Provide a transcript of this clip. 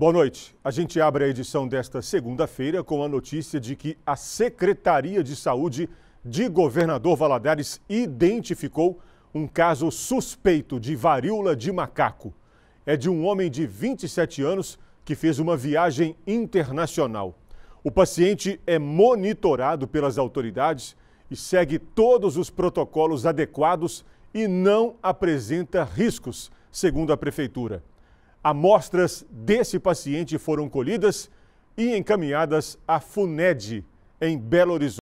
Boa noite. A gente abre a edição desta segunda-feira com a notícia de que a Secretaria de Saúde de Governador Valadares identificou um caso suspeito de varíola de macaco. É de um homem de 27 anos que fez uma viagem internacional. O paciente é monitorado pelas autoridades e segue todos os protocolos adequados e não apresenta riscos, segundo a prefeitura. Amostras desse paciente foram colhidas e encaminhadas à FUNED, em Belo Horizonte.